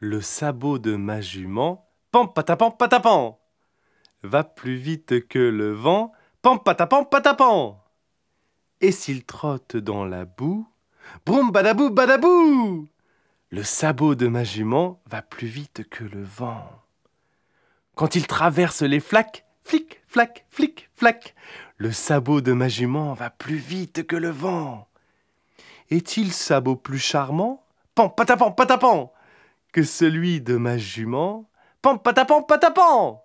le sabot de ma jument, pam patapan patapan, va plus vite que le vent, pam patapam, patapan. Et s'il trotte dans la boue, brum badabou badabou, le sabot de ma jument va plus vite que le vent. Quand il traverse les flaques, flic, flac, flic, flac, le sabot de ma jument va plus vite que le vent. Est-il sabot plus charmant Pan, patapan, patapan que celui de ma jument. Pam patapam patapam